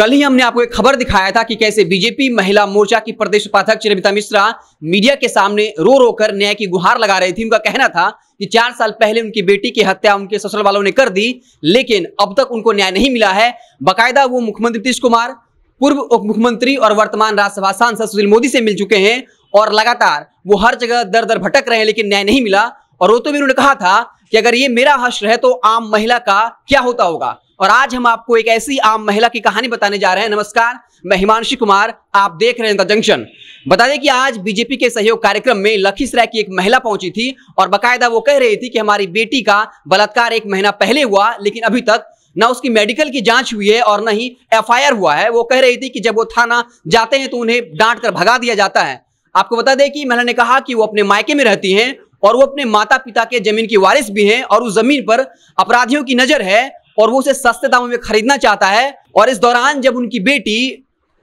कल ही हमने आपको एक खबर दिखाया था कि कैसे बीजेपी महिला मोर्चा की प्रदेश उपाध्यक्ष नमिता मिश्रा मीडिया के सामने रो रो कर न्याय की गुहार लगा रही थी उनका कहना था कि चार साल पहले उनकी बेटी की हत्या उनके ससुर वालों ने कर दी लेकिन अब तक उनको न्याय नहीं मिला है बाकायदा वो मुख्यमंत्री नीतीश कुमार पूर्व उप मुख्यमंत्री और वर्तमान राज्यसभा सांसद सुशील मोदी से मिल चुके हैं और लगातार वो हर जगह दर दर भटक रहे हैं लेकिन न्याय नहीं मिला और रोते तो भी उन्होंने कहा था कि अगर ये मेरा हश्र है तो आम महिला का क्या होता होगा और आज हम आपको एक ऐसी आम महिला की कहानी बताने जा रहे हैं नमस्कार मैं हिमांशु कुमार आप देख रहे हैं द जंक्शन बता दें कि आज बीजेपी के सहयोग कार्यक्रम में लखीसराय की एक महिला पहुंची थी और बकायदा वो कह रही थी कि हमारी बेटी का बलात्कार एक महीना पहले हुआ लेकिन अभी तक ना उसकी मेडिकल की जांच हुई है और न ही एफ हुआ है वो कह रही थी कि जब वो थाना जाते हैं तो उन्हें डांट कर भगा दिया जाता है आपको बता दें कि महिला ने कहा कि वो अपने मायके में रहती हैं और वो अपने माता पिता के जमीन की वारिस भी हैं और उस जमीन पर अपराधियों की नजर है और वो उसे सस्ते दामों में खरीदना चाहता है और इस दौरान जब उनकी बेटी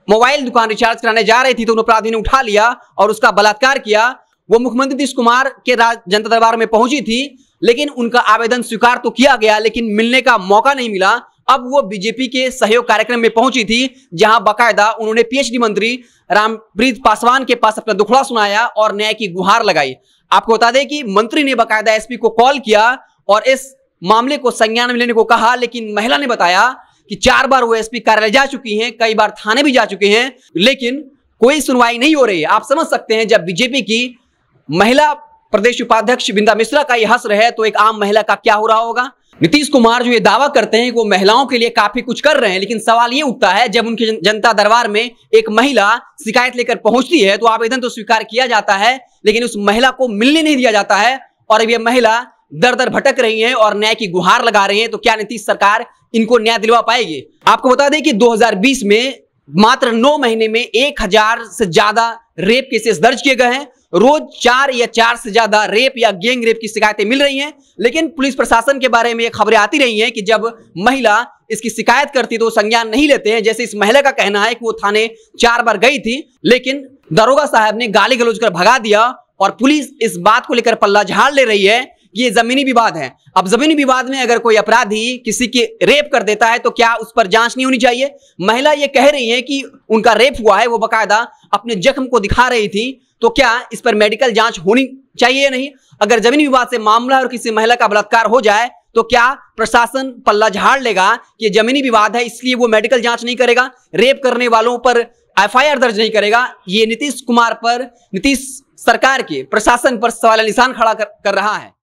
मोबाइल दुकान रिचार्ज कराने जा रही थी तो उन अपराधी ने उठा लिया और उसका बलात्कार किया वो मुख्यमंत्री नीतीश कुमार के जनता दरबार में पहुंची थी लेकिन उनका आवेदन स्वीकार तो किया गया लेकिन मिलने का मौका नहीं मिला अब वो बीजेपी के सहयोग कार्यक्रम में पहुंची थी जहां बाकायदा उन्होंने पीएचडी मंत्री रामप्रीत पासवान के पास अपना दुखड़ा सुनाया और न्याय की गुहार लगाई आपको बता दें कि मंत्री ने बाकायदा एसपी को कॉल किया और इस मामले को संज्ञान में लेने को कहा लेकिन महिला ने बताया कि चार बार वो एसपी कार्यालय जा चुकी हैं कई बार थाने भी जा चुके हैं लेकिन कोई सुनवाई नहीं हो रही आप समझ सकते हैं जब बीजेपी की महिला प्रदेश उपाध्यक्ष बिंदा मिश्रा का यह हस्र है तो एक आम महिला का क्या हो रहा होगा नीतीश कुमार जो ये दावा करते हैं कि वो महिलाओं के लिए काफी कुछ कर रहे हैं लेकिन सवाल ये उठता है जब उनके जनता दरबार में एक महिला शिकायत लेकर पहुंचती है तो आवेदन तो स्वीकार किया जाता है लेकिन उस महिला को मिलने नहीं दिया जाता है और अब यह महिला दर दर भटक रही हैं और न्याय की गुहार लगा रहे हैं तो क्या नीतीश सरकार इनको न्याय दिलवा पाएगी आपको बता दें कि 2020 में मात्र नौ महीने में एक हजार से ज्यादा रेप केसेस दर्ज किए गए हैं रोज चार या चार से ज्यादा रेप या गैंग रेप की शिकायतें मिल रही हैं लेकिन पुलिस प्रशासन के बारे में ये खबरें आती रही हैं कि जब महिला इसकी शिकायत करती तो संज्ञान नहीं लेते हैं जैसे इस महिला का कहना है कि वो थाने चार बार गई थी लेकिन दरोगा साहब ने गाली गलोज कर भगा दिया और पुलिस इस बात को लेकर पल्ला झाड़ ले रही है ये जमीनी विवाद है अब जमीनी विवाद में अगर कोई अपराधी किसी की रेप कर देता है तो क्या उस पर जांच नहीं होनी चाहिए महिला ये कह रही है कि उनका रेप हुआ है वो बकायदा अपने जख्म को दिखा रही थी तो क्या इस पर मेडिकल जांच होनी चाहिए या नहीं अगर जमीन विवाद से मामला और किसी महिला का बलात्कार हो जाए तो क्या प्रशासन पल्ला झाड़ लेगा कि जमीनी विवाद है इसलिए वो मेडिकल जांच नहीं करेगा रेप करने वालों पर एफआईआर दर्ज नहीं करेगा ये नीतीश कुमार पर नीतीश सरकार के प्रशासन पर सवाल निशान खड़ा कर, कर रहा है